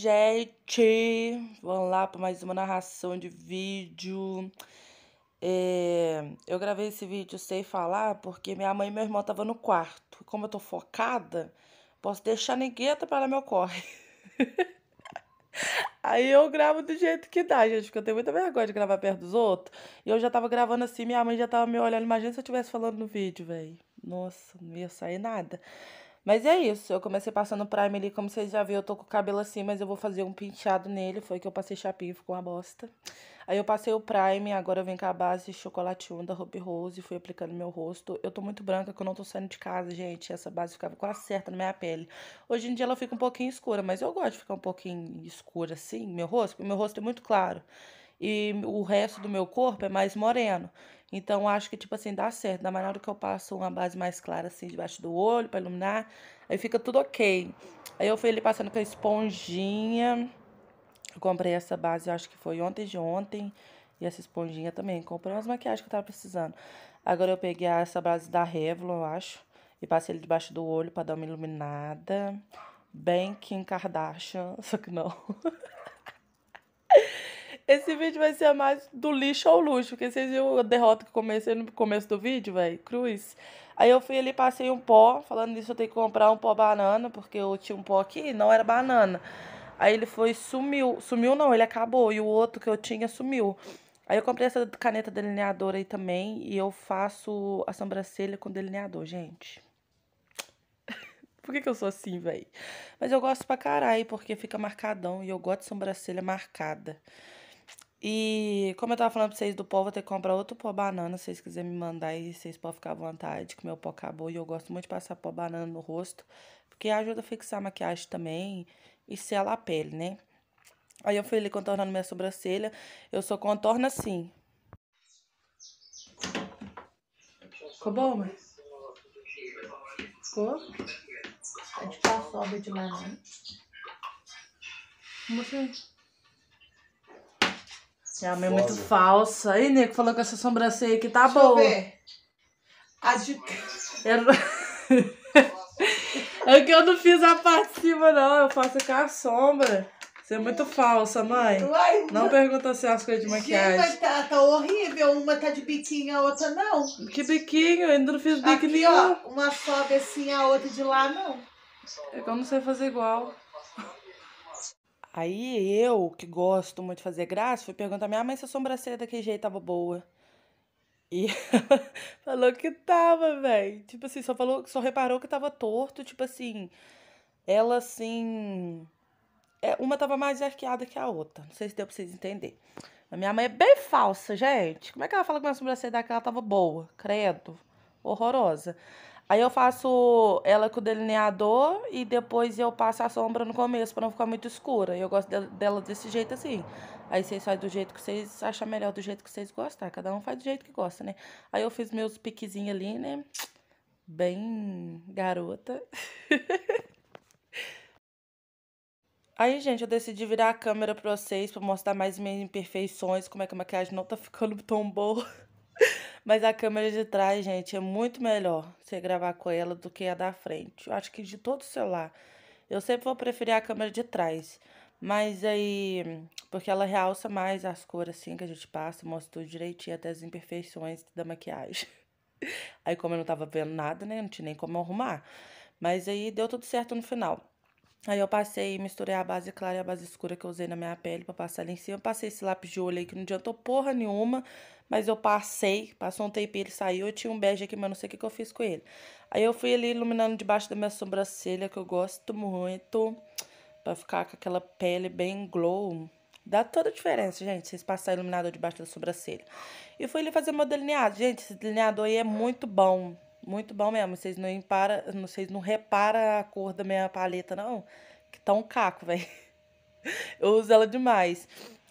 gente! Vamos lá para mais uma narração de vídeo. É, eu gravei esse vídeo sem falar porque minha mãe e meu irmão estavam no quarto. Como eu tô focada, posso deixar ninguém atrapalhar meu corre. Aí eu gravo do jeito que dá, gente, porque eu tenho muita vergonha de gravar perto dos outros. E eu já tava gravando assim, minha mãe já tava me olhando. Imagina se eu estivesse falando no vídeo, velho. Nossa, não ia sair nada. Mas é isso, eu comecei passando o primer ali, como vocês já viram, eu tô com o cabelo assim, mas eu vou fazer um penteado nele, foi que eu passei chapinha, ficou uma bosta. Aí eu passei o prime, agora eu venho com a base chocolate 1 da Ruby Rose, e fui aplicando no meu rosto. Eu tô muito branca, que eu não tô saindo de casa, gente, essa base ficava quase certa na minha pele. Hoje em dia ela fica um pouquinho escura, mas eu gosto de ficar um pouquinho escura assim, meu rosto, porque meu rosto é muito claro e o resto do meu corpo é mais moreno. Então acho que, tipo assim, dá certo. Ainda mais na que eu passo uma base mais clara, assim, debaixo do olho, pra iluminar. Aí fica tudo ok. Aí eu fui ele passando com a esponjinha. Eu comprei essa base, acho que foi ontem de ontem. E essa esponjinha também. Comprei umas maquiagens que eu tava precisando. Agora eu peguei essa base da Revlon, eu acho. E passei ele debaixo do olho pra dar uma iluminada. Bem Kim Kardashian, só que não. Esse vídeo vai ser mais do lixo ao luxo, porque vocês viram a derrota que comecei no começo do vídeo, velho? Cruz. Aí eu fui ali, passei um pó, falando nisso eu tenho que comprar um pó banana, porque eu tinha um pó aqui e não era banana. Aí ele foi, sumiu. Sumiu não, ele acabou, e o outro que eu tinha sumiu. Aí eu comprei essa caneta delineadora aí também, e eu faço a sobrancelha com delineador, gente. Por que, que, eu sou assim, velho? Mas eu gosto pra caralho, porque fica marcadão e eu gosto de sobrancelha marcada. E como eu tava falando pra vocês do pó, vou ter que comprar outro pó banana, se vocês quiserem me mandar aí, vocês podem ficar à vontade, que meu pó acabou e eu gosto muito de passar pó banana no rosto, porque ajuda a fixar a maquiagem também e selar a pele, né? Aí eu fui ali contornando minha sobrancelha, eu sou contorno assim. Ficou bom, mãe? Ficou? A gente passou de lá, né? Como assim? É mãe é muito falsa. Aí, Nico, falou que essa sobrancelha que tá Deixa boa. Eu ver. A de... Eu... é que eu não fiz a parte de cima, não. Eu faço com a sombra. Você é muito falsa, mãe. Uai, não uma... pergunta se é as coisas de maquiagem. Gente, tá, tá horrível. Uma tá de biquinho, a outra não. Que biquinho? Eu ainda não fiz biquinho nenhum. Ó, uma sobe assim, a outra de lá não. É que eu não sei fazer igual. Aí eu, que gosto muito de fazer graça, fui perguntar à minha mãe se a sobrancelha daquele jeito tava boa. E ela falou que tava, velho. Tipo assim, só falou, só reparou que tava torto, tipo assim, ela assim, é, uma tava mais arqueada que a outra. Não sei se deu pra vocês entenderem. A minha mãe é bem falsa, gente. Como é que ela fala que minha sobrancelha daquela tava boa? Credo. Horrorosa. Aí eu faço ela com o delineador e depois eu passo a sombra no começo para não ficar muito escura. Eu gosto dela desse jeito assim. Aí vocês fazem do jeito que vocês acham melhor, do jeito que vocês gostar. Cada um faz do jeito que gosta, né? Aí eu fiz meus piquezinhos ali, né? Bem garota. Aí, gente, eu decidi virar a câmera pra vocês pra mostrar mais minhas imperfeições, como é que a maquiagem não tá ficando tão boa. Mas a câmera de trás, gente, é muito melhor você gravar com ela do que a da frente. Eu acho que de todo celular. Eu sempre vou preferir a câmera de trás. Mas aí, porque ela realça mais as cores assim que a gente passa, mostra tudo direitinho, até as imperfeições da maquiagem. Aí, como eu não tava vendo nada, né? Não tinha nem como arrumar. Mas aí deu tudo certo no final. Aí eu passei, misturei a base clara e a base escura que eu usei na minha pele pra passar ali em cima. Eu passei esse lápis de olho aí que não adiantou porra nenhuma, mas eu passei, passou um tempo ele saiu. Eu tinha um bege aqui, mas não sei o que, que eu fiz com ele. Aí eu fui ali iluminando debaixo da minha sobrancelha, que eu gosto muito, pra ficar com aquela pele bem glow. Dá toda a diferença, gente, vocês passar iluminador debaixo da sobrancelha. E fui ali fazer meu delineado. Gente, esse delineador aí é muito bom. Muito bom mesmo. Vocês não, impara, vocês não repara a cor da minha paleta, não? Que tá um caco, velho. Eu uso ela demais.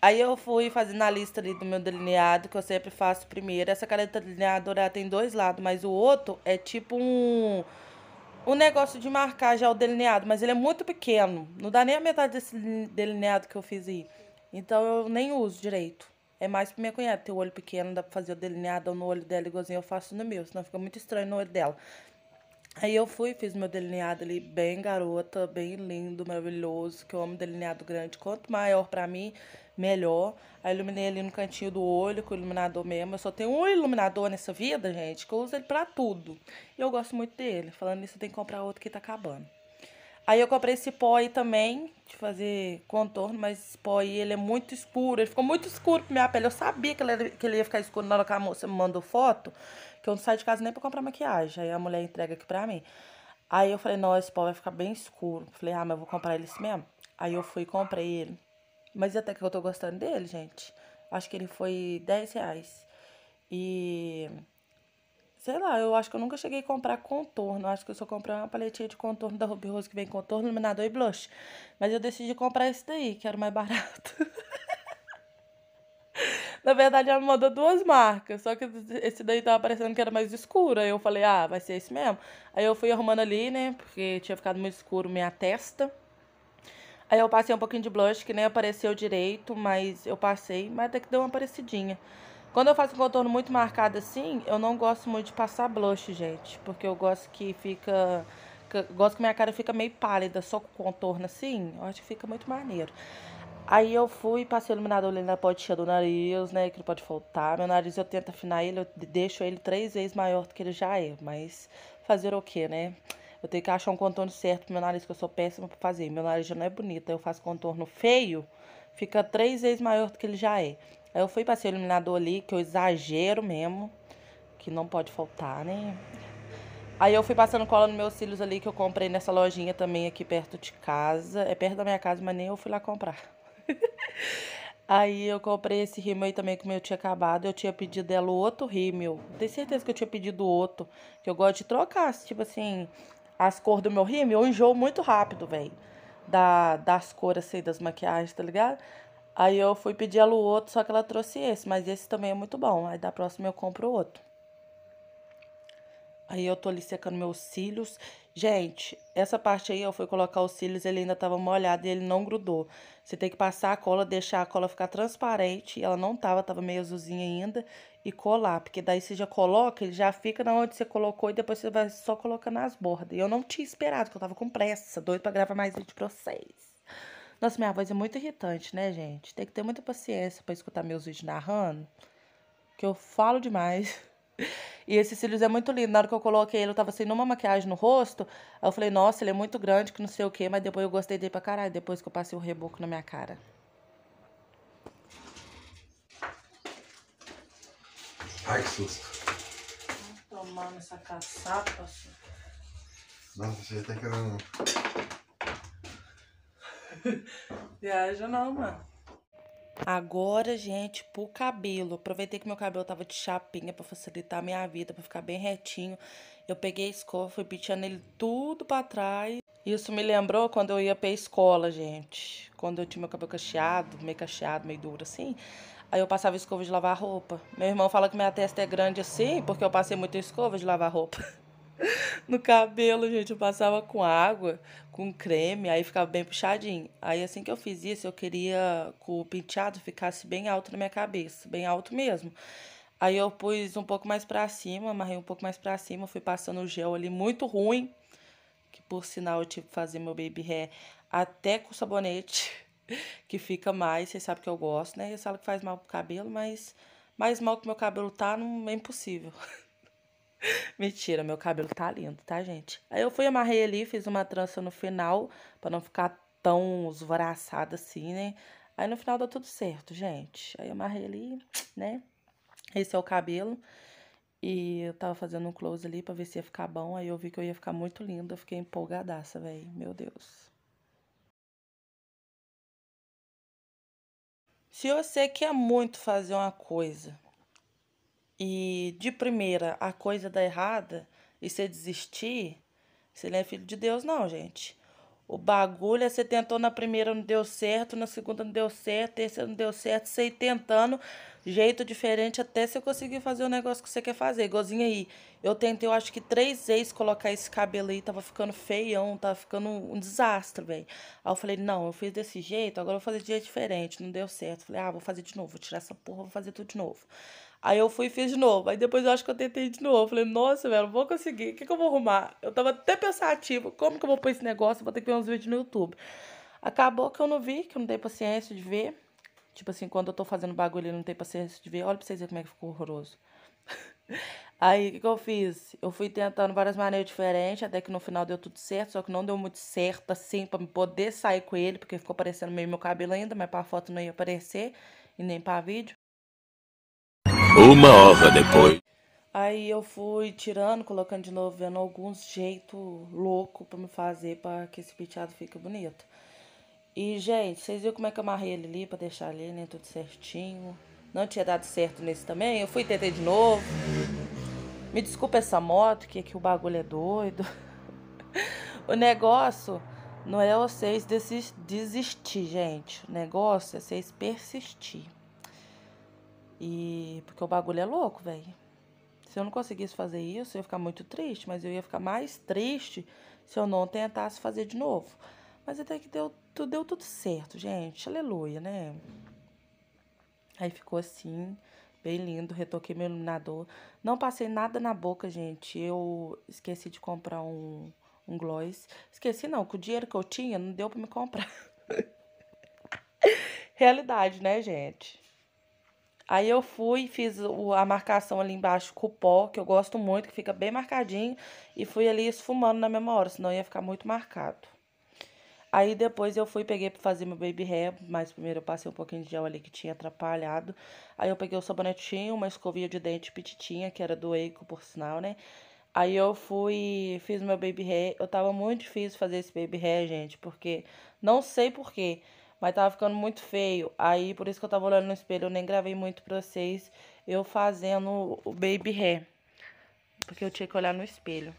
Aí eu fui fazendo a lista ali do meu delineado, que eu sempre faço primeiro. Essa caneta delineadora tem dois lados, mas o outro é tipo um... Um negócio de marcar já o delineado, mas ele é muito pequeno. Não dá nem a metade desse delineado que eu fiz aí. Então eu nem uso direito. É mais pra minha cunhada ter o olho pequeno, dá pra fazer o delineado no olho dela igualzinho eu faço no meu, senão fica muito estranho no olho dela. Aí eu fui, fiz meu delineado ali bem garota, bem lindo, maravilhoso, que eu amo delineado grande. Quanto maior pra mim, melhor. Aí iluminei ali no cantinho do olho com o iluminador mesmo. Eu só tenho um iluminador nessa vida, gente, que eu uso ele pra tudo. E eu gosto muito dele. Falando nisso, eu tenho que comprar outro que tá acabando. Aí eu comprei esse pó aí também, de fazer contorno, mas esse pó aí ele é muito escuro. Ele ficou muito escuro pra minha pele. Eu sabia que ele, era, que ele ia ficar escuro na hora que a moça me mandou foto, que eu não saio de casa nem pra comprar maquiagem. Aí a mulher entrega aqui pra mim. Aí eu falei, não, esse pó vai ficar bem escuro. Falei, ah, mas eu vou comprar ele esse mesmo. Aí eu fui e comprei ele. Mas até que eu tô gostando dele, gente. Acho que ele foi 10 reais. E sei lá, eu acho que eu nunca cheguei a comprar contorno. Acho que eu só comprei uma paletinha de contorno da Ruby Rose que vem contorno, iluminador e blush. Mas eu decidi comprar esse daí, que era mais barato. Na verdade, ela me mandou duas marcas, só que esse daí tava parecendo que era mais escuro. Aí eu falei, ah, vai ser esse mesmo. Aí eu fui arrumando ali, né, porque tinha ficado muito escuro minha testa. Aí eu passei um pouquinho de blush, que nem apareceu direito, mas eu passei, mas até que deu uma parecidinha. Quando eu faço um contorno muito marcado assim, eu não gosto muito de passar blush, gente. Porque eu gosto que fica... Que, gosto que minha cara fica meio pálida só com contorno assim. Eu acho que fica muito maneiro. Aí eu fui, passei o iluminador ali na pontinha do nariz, né? Que não pode faltar. Meu nariz eu tento afinar ele, eu deixo ele três vezes maior do que ele já é. Mas fazer o quê, né? Eu tenho que achar um contorno certo pro meu nariz, que eu sou péssima pra fazer. Meu nariz já não é bonito, eu faço contorno feio, fica três vezes maior do que ele já é. Eu fui passei o iluminador ali, que eu exagero mesmo, que não pode faltar, né? Aí eu fui passando cola nos meus cílios ali que eu comprei nessa lojinha também aqui perto de casa. É perto da minha casa, mas nem eu fui lá comprar. aí eu comprei esse rímel aí também que o meu tinha acabado. Eu tinha pedido dela outro rímel. Tenho certeza que eu tinha pedido outro. Que eu gosto de trocar, tipo assim, as cores do meu rímel. Eu enjoo muito rápido, velho. Da, das cores, assim, das maquiagens, tá ligado? Aí eu fui pedir ela o outro, só que ela trouxe esse, mas esse também é muito bom. Aí da próxima eu compro o outro. Aí eu tô ali secando meus cílios. Gente, essa parte aí eu fui colocar os cílios, ele ainda tava molhado e ele não grudou. Você tem que passar a cola, deixar a cola ficar transparente. Ela não tava, tava meio azulzinha ainda. E colar, porque daí você já coloca, ele já fica na onde você colocou e depois você vai só colocando as bordas. E eu não tinha esperado, porque eu tava com pressa, doido pra gravar mais vídeo pra vocês. Nossa, minha voz é muito irritante, né, gente? Tem que ter muita paciência para escutar meus vídeos narrando, que eu falo demais. E esse cílios é muito lindo. Na hora que eu coloquei ele, eu tava sem nenhuma maquiagem no rosto. Aí eu falei, nossa, ele é muito grande, que não sei o quê. Mas depois eu gostei dele pra caralho, depois que eu passei o reboco na minha cara. Ai, que susto. Tá tomando essa caçapa, Nossa, você tá querendo Viaja não, mano. Agora, gente, pro cabelo. Aproveitei que meu cabelo tava de chapinha pra facilitar a minha vida, pra ficar bem retinho. Eu peguei a escova, fui penteando ele tudo pra trás. Isso me lembrou quando eu ia pra escola, gente. Quando eu tinha meu cabelo cacheado, meio cacheado, meio duro assim. Aí eu passava escova de lavar roupa. Meu irmão fala que minha testa é grande assim, porque eu passei muita escova de lavar roupa. no cabelo, gente. Eu passava com água, com creme, aí ficava bem puxadinho. Aí assim que eu fiz isso, eu queria que o penteado ficasse bem alto na minha cabeça, bem alto mesmo. Aí eu pus um pouco mais para cima, amarrei um pouco mais para cima, fui passando o gel ali muito ruim, que por sinal eu tive que fazer meu baby hair até com sabonete, que fica mais, vocês sabem que eu gosto, né? Eu falo que faz mal pro cabelo, mas mais mal que meu cabelo tá, não é impossível. Mentira, meu cabelo tá lindo, tá, gente? Aí eu fui, amarrei ali, fiz uma trança no final, para não ficar tão esvoraçada assim, né? Aí no final deu tudo certo, gente. Aí eu amarrei ali, né? Esse é o cabelo. E eu tava fazendo um close ali pra ver se ia ficar bom. Aí eu vi que eu ia ficar muito linda. Eu fiquei empolgadaça, velho. Meu Deus. Se você quer muito fazer uma coisa e de primeira a coisa dá errada e você desistir, você não é filho de Deus, não, gente. O bagulho é você tentou na primeira, não deu certo, na segunda não deu certo, terceira não deu certo, você ir tentando, jeito diferente até se eu conseguir fazer o negócio que você quer fazer. Igualzinho aí. Eu tentei, eu acho que três vezes colocar esse cabelo aí, tava ficando feião, tava ficando um desastre, velho. Aí eu falei, não, eu fiz desse jeito, agora eu vou fazer de jeito diferente. Não deu certo. Falei, ah, vou fazer de novo, vou tirar essa porra, vou fazer tudo de novo. Aí eu fui e fiz de novo. Aí depois eu acho que eu tentei de novo. Falei, nossa, velho, vou conseguir. O que, que eu vou arrumar? Eu tava até pensativa. Como que eu vou pôr esse negócio? Vou ter que ver uns vídeos no YouTube. Acabou que eu não vi, que eu não dei paciência de ver. Tipo assim, quando eu tô fazendo bagulho e não tem paciência de ver, olha pra vocês verem como é que ficou horroroso. Aí, o que, que eu fiz? Eu fui tentando várias maneiras diferentes, até que no final deu tudo certo, só que não deu muito certo, assim, pra poder sair com ele, porque ficou parecendo meio meu cabelo ainda, mas pra foto não ia aparecer, e nem pra vídeo. Uma hora depois. Aí eu fui tirando, colocando de novo, vendo alguns jeitos loucos pra me fazer pra que esse penteado fique bonito. E, gente, vocês viram como é que eu amarrei ele ali pra deixar ali, né? Tudo certinho. Não tinha dado certo nesse também. Eu fui tentar de novo. Me desculpa essa moto, que aqui o bagulho é doido. o negócio não é vocês desistir, gente. O negócio é vocês persistir. E porque o bagulho é louco, velho. Se eu não conseguisse fazer isso, eu ia ficar muito triste, mas eu ia ficar mais triste se eu não tentasse fazer de novo. Mas até que deu, deu tudo certo, gente. Aleluia, né? Aí ficou assim, bem lindo. Retoquei meu iluminador. Não passei nada na boca, gente. Eu esqueci de comprar um, um gloss. Esqueci não, com o dinheiro que eu tinha não deu pra me comprar. Realidade, né, gente? Aí eu fui, fiz a marcação ali embaixo com o pó, que eu gosto muito, que fica bem marcadinho. E fui ali esfumando na mesma hora, senão ia ficar muito marcado. Aí depois eu fui, peguei pra fazer meu baby hair, mas primeiro eu passei um pouquinho de gel ali que tinha atrapalhado. Aí eu peguei o sabonetinho, uma escovinha de dente pititinha que era do Eiko, por sinal, né? Aí eu fui, fiz meu baby hair. Eu tava muito difícil fazer esse baby hair, gente, porque não sei porquê, mas tava ficando muito feio. Aí por isso que eu tava olhando no espelho, eu nem gravei muito pra vocês eu fazendo o baby hair, porque eu tinha que olhar no espelho.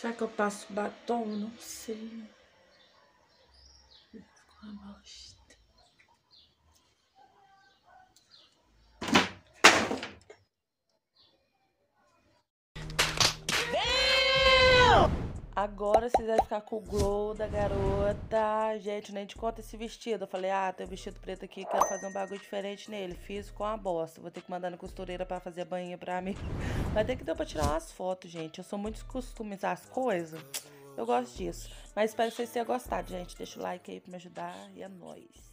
Ça, que Baton passo batom, Agora vocês vão ficar com o glow da garota. Gente, nem de conta esse vestido. Eu falei, ah, tem um vestido preto aqui, quero fazer um bagulho diferente nele. Fiz com a bosta. Vou ter que mandar na costureira pra fazer a banhinha pra mim. Mas tem que deu pra tirar umas fotos, gente. Eu sou muito de customizar as coisas. Eu gosto disso. Mas espero que vocês tenham gostado, gente. Deixa o like aí pra me ajudar. E é nóis.